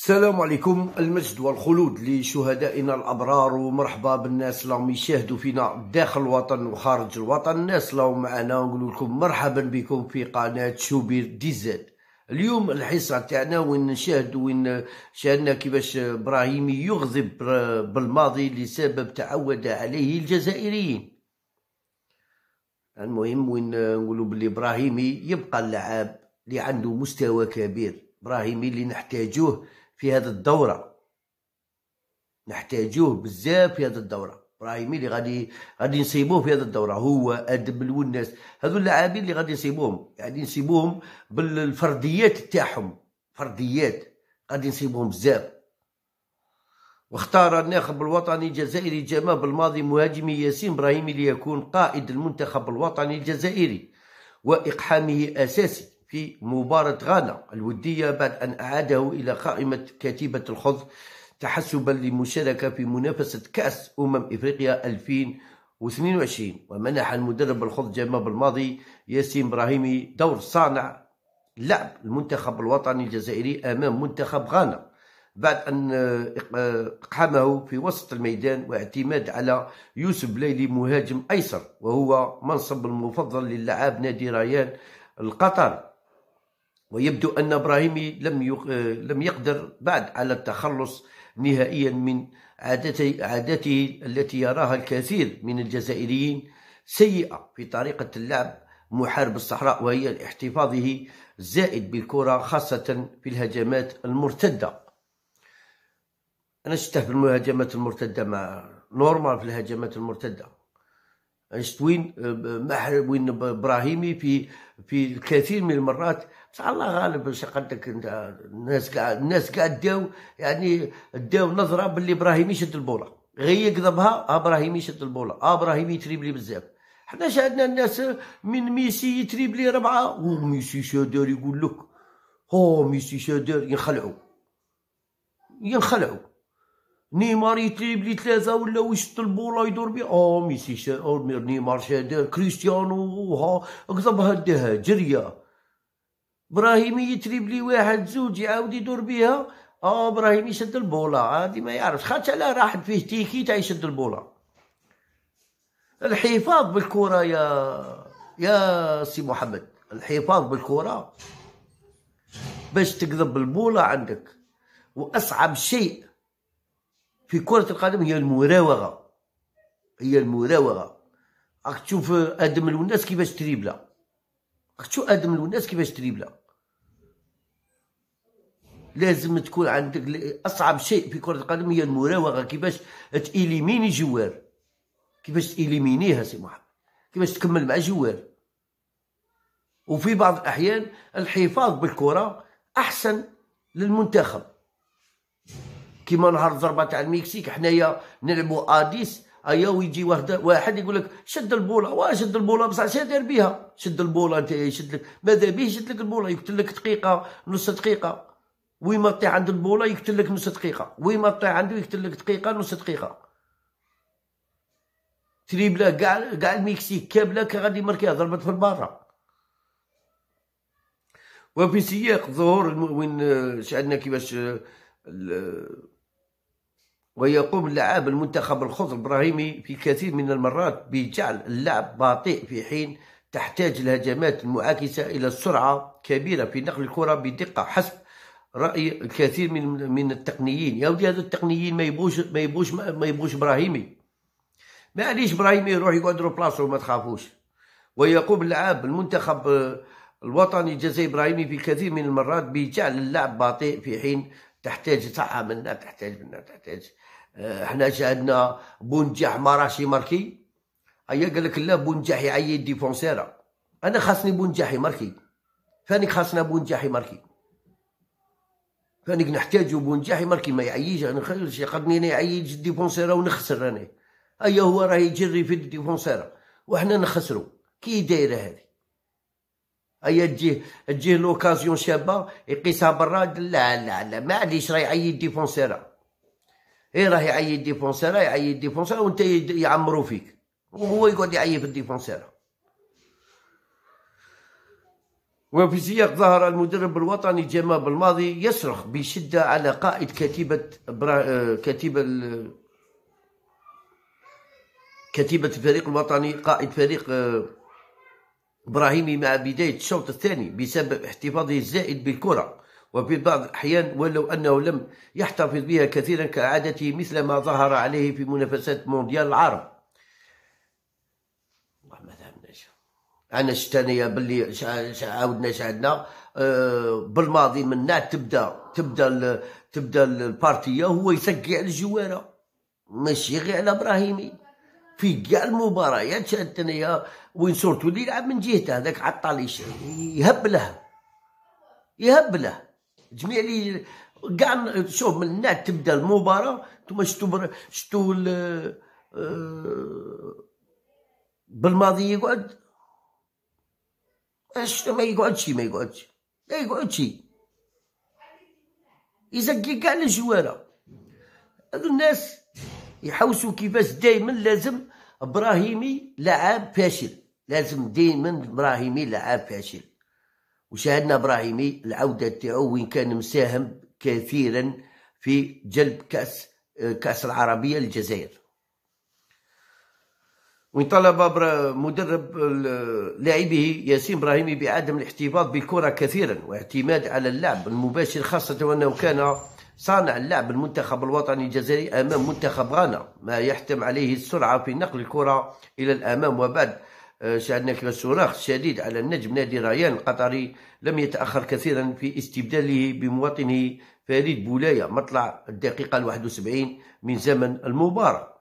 السلام عليكم المجد والخلود لشهدائنا الابرار ومرحبا بالناس اللي يشاهدوا فينا داخل الوطن وخارج الوطن الناس اللي راهم معنا ونقول لكم مرحبا بكم في قناه شوبير ديزاد اليوم الحصه تاعنا وين نشاهد وين شاهدنا كيفاش ابراهيمي يغضب بالماضي لسبب تعود عليه الجزائريين المهم وين نقولوا بلي ابراهيمي يبقى اللعاب اللي عنده مستوى كبير ابراهيمي اللي نحتاجوه في هذه الدوره نحتاجوه بزاف في هذه الدوره ابراهيمي اللي غادي غادي نسيبوه في هذه الدوره هو ادب الناس هذو اللاعبين اللي غادي نسيبوهم يعني نسيبوهم بالفرديات تاعهم فرديات غادي نسيبوهم بزاف واختار الناخب الوطني الجزائري جمال بالماضي مهاجم ياسين ابراهيمي ليكون قائد المنتخب الوطني الجزائري واقحامه اساسي في مباراة غانا الودية بعد أن أعاده إلى قائمة كتيبة الخض تحسبا لمشاركة في منافسة كأس أمم إفريقيا 2022 ومنح المدرب الخض جمال الماضي ياسين إبراهيمي دور صانع لعب المنتخب الوطني الجزائري أمام منتخب غانا بعد أن آه، اقحمه في وسط الميدان واعتماد على يوسف ليلي مهاجم أيسر وهو منصب المفضل للعاب نادي ريان القطري ويبدو أن إبراهيمي لم لم يقدر بعد على التخلص نهائيا من عادته, عادته التي يراها الكثير من الجزائريين سيئة في طريقة اللعب محارب الصحراء وهي احتفاظه زائد بالكرة خاصة في الهجمات المرتدة أنا شفته في المرتدة مع نورمال في الهجمات المرتدة محرم وين آه، إبراهيمي في في الكثير من المرات بصح الله غالب اش قدك انت الناس كاع الناس كاع داو يعني داو نظره باللي ابراهيمي شد البوله غير يقضبها ابراهيمي شد البوله ابراهيمي تريبلي بزاف حنا شاهدنا الناس من ميسي يتريبلي ربعه وميسي شادر يقول لك هو ميسي شادر ينخلعوا ينخلعوا نيمار يتلعب لي ثلاثة ولا ويشد البولا يدور بي اه ميسي شا... آه، نيمار شادر كريستيانو ها اكذب هدها جرية ابراهيمي يتلعب لي واحد زوج يعاود يدور بيها اه ابراهيم يشد البولا عادي ما يعرفش خاطر على راحت فيه تيكي تاع يشد البولا الحفاظ بالكرة يا يا سي محمد الحفاظ بالكرة باش تكذب البوله عندك واصعب شيء في كرة القدم هي المراوغة هي المراوغة راك تشوف ادم الوناس كيفاش تريبلا راك تشوف ادم الوناس كيفاش تريبلا لازم تكون عندك اصعب شيء في كرة القدم هي المراوغة كيفاش تإليميني جوار كيفاش تإليمينيها سي محمد كيفاش تكمل مع جوار وفي بعض الأحيان الحفاظ بالكرة أحسن للمنتخب كيما نهار الضربه تاع المكسيك حنايا نلعبوا اديس ايا ويجي واحد واحد يقول لك شد البوله واه شد البوله بصح اش داير بها شد البوله انت يشد لك ماذا به شد لك البوله يقتل لك دقيقه نص دقيقه وين ما طيح عند البوله يقتل لك نص دقيقه وين ما طيح عنده يقتل لك دقيقه نص دقيقه تريبلا كاع كاع المكسيك كامله كي غادي يمركيها ضربت في البارة وفي سياق ظهور وين شعلنا كيفاش ويقوم لعاب المنتخب الخضر ابراهيمي في كثير من المرات بجعل اللعب بطيء في حين تحتاج الهجمات المعاكسة إلى السرعة كبيرة في نقل الكرة بدقة حسب رأي الكثير من من التقنيين يا ودي هذا التقنيين ما يبوش ما يبوش ما يبوش إبراهيمي عليش إبراهيمي يروح يقعد له بلاصته وما تخافوش ويقوم اللعاب المنتخب الوطني الجزائري إبراهيمي في كثير من المرات بجعل اللعب بطيء في حين تحتاج صحة منا تحتاج منا تحتاج حنا جانا بونجاح راهش ماركي ايا قال لك لا بونجاح يعيي ديفونسيرا انا خاصني بونجاح ماركي فانك خاصنا بونجاح ماركي فانك نحتاجو بونجاح ماركي ما يعيش انا خلص يقدني انا يعيي ديفونسيرا ونخسر انا ايا هو راه يجري في الديفونسيرا وحنا نخسرو كي دايره هذه ايا تجيه تجيه لوكازيون شابه يقيسها برا لا لا لا معليش راه يعيي ديفونسيرا ايه راه يعيط ديفونسير يعيي ديفونسير وانت يعمرو فيك وهو يقعد يعيي في الديفونسير وفي سياق ظهر المدرب الوطني جمال بالماضي يصرخ بشدة على قائد كتيبة برا... كتيبة ال... كتيبة الفريق الوطني قائد فريق إبراهيمي مع بداية الشوط الثاني بسبب احتفاظه الزائد بالكرة وفي بعض الأحيان ولو أنه لم يحتفظ بها كثيرا كعادته مثل ما ظهر عليه في منافسات مونديال العرب ما فهمناش أنا شتاني باللي عاودنا شاهدنا أه، بالماضي من منا تبدا تبدا تبدا البارتيه هو يسقي على الجواره ماشي غير على ابراهيمي في كاع المباريات شتاني وين صورتو اللي يلعب من جهته هذاك عطال يهبله يهبله جميع لي كاع شوف من هنا تبدا المباراه انتم شفتوا بر... شفتوا آه، بالماضي يقعد اش ما يقعدش ما يقعدش ما يقعدش يزكي كاع الجواره هذو الناس يحوسوا كيفاش دائما لازم ابراهيمي لعاب فاشل لازم دائما ابراهيمي لعاب فاشل وشاهدنا ابراهيمي العوده تاعو وين كان مساهم كثيرا في جلب كاس كاس العربيه للجزائر وين طلب مدرب لاعبه ياسين ابراهيمي بعدم الاحتفاظ بالكره كثيرا واعتماد على اللعب المباشر خاصه وانه كان صانع اللعب المنتخب الوطني الجزائري امام منتخب غانا ما يحتم عليه السرعه في نقل الكره الى الامام وبعد شاهدنا كما الصراخ الشديد على النجم نادي ريان القطري لم يتأخر كثيرا في استبداله بمواطنه فريد بولاية مطلع الدقيقة 71 من زمن المباراة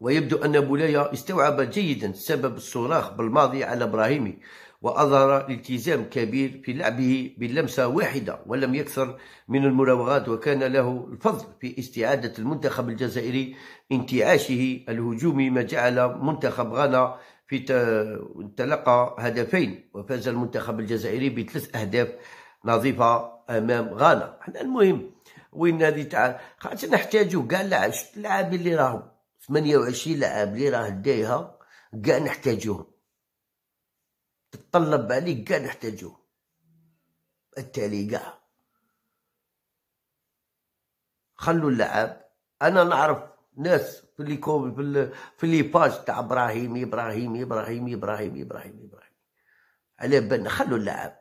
ويبدو أن بولاية استوعب جيدا سبب الصراخ بالماضي على إبراهيمي وأظهر التزام كبير في لعبه باللمسة واحدة ولم يكثر من المراوغات وكان له الفضل في استعادة المنتخب الجزائري انتعاشه الهجومي ما جعل منتخب غانا في تلقى هدفين وفاز المنتخب الجزائري بثلاث أهداف نظيفة أمام غانا حنا المهم وين هذه تاع خاطر نحتاجو كاع شفت اللاعب اللي راهو 28 لاعب اللي راه دايها كاع نحتاجوهم تطلب عليك كاع نحتاجوهم التالي كاع خلوا اللعب انا نعرف ناس في لي كوب في, ال... في لي باج تاع ابراهيم ابراهيم ابراهيم ابراهيم ابراهيم ابراهيم على بالنا خلوا اللعب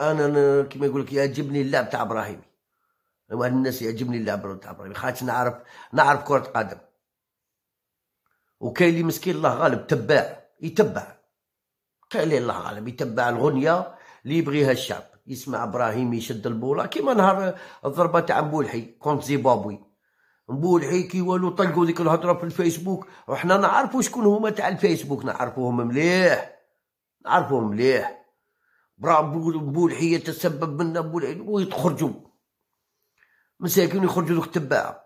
انا كيما يقول لك يعجبني اللعب تاع ابراهيمي واحد الناس يعجبني اللعب تاع ابراهيمي خاطر نعرف نعرف كره قدم وكاين اللي مسكين الله غالب تبع يتبع قال اللي الله غالب يتبع الغنيه اللي يبغيها الشعب يسمع ابراهيم يشد البوله كيما نهار الضربه تاع بولحي كونت زيمبابوي نبول هيكي والو طلقوا ديك الهضره في الفيسبوك وحنا نعرفوا شكون هما تاع الفيسبوك نعرفوهم مليح نعرفوهم مليح برافو هي تسبب لنا بولحيه ويتخرجوا مساكين يخرجوا دوك التباعه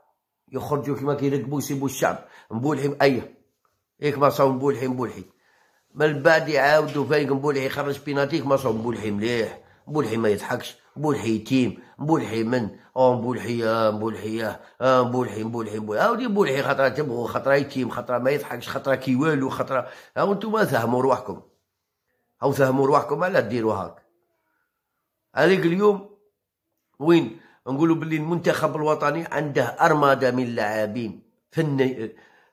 يخرجوا كيما كيركبوا يسيبوا الشعب مبولحي ايه هيك ما صاو مبولحي مبولحي من بعد يعاودوا فايق مبولحي يخرج بيناتيك ما صاو مبولحي مليح مبولحي ما يضحكش مبولحي تيم مبولحي من او مبولحي اه مبولحي اه مبولحي مبولحي آه، مبولحي هاودي مبولحي خطره تبغوا خطره يتيم خطره ما يضحكش خطره كي والو خطره هاو نتوما فهموا روحكم او فهموا روحكم على ديروا هاك هذيك اليوم وين نقولوا باللي المنتخب الوطني عنده ارماده من اللاعبين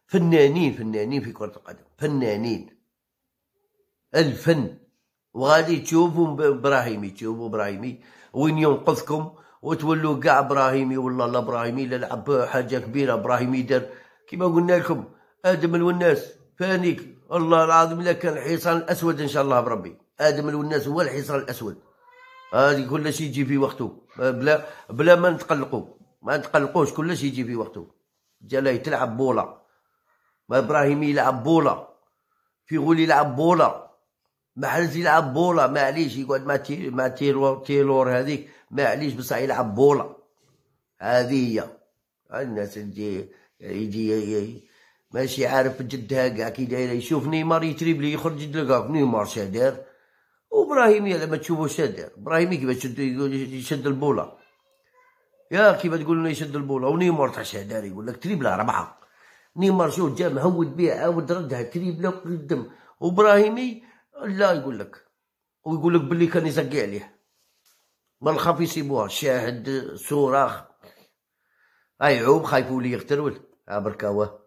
فنانين فنانين في كره القدم فنانين الفن وغادي تشوفوا ابراهيمي تشوفوا ابراهيمي وين ينقذكم وتولوا كاع ابراهيمي والله لا ابراهيمي لا لعب حاجه كبيره ابراهيمي دار كما قلنا لكم ادم والناس فانيك الله العظيم الا كان الحصان الاسود ان شاء الله بربي ادم والناس هو الحصان الاسود هذه كل شيء يجي في وقته بلا بلا ما نتقلقوا ما نتقلقوش كل شيء يجي في وقته جلاي تلعب بوله ابراهيمي يلعب بوله في غول يلعب بوله ما يلعب بولا معليش يقعد مع تي مع تيلور تيلور هذيك معليش بصح يلعب بولا هذه هي الناس اللي يجي ماشي عارف جدها كاع كي داير يشوف نيمار يتريب لي يخرج يدلقاك نيمار شادير وابراهيم يلا ما تشوفو شادير ابراهيم يقول يشد البولا يا كيف تقول لنا يشد البولا ونيمار تاع شادير يقول لك تريبله ربعه نيمار شوف جا مهود بيها عاود ردها تريب في الدم وابراهيمي لا يقول لك ويقول لك باللي كان يزقي عليه خاف يسيبوها شاهد صوره ايعوب خايفوا لي يغترول بركاوه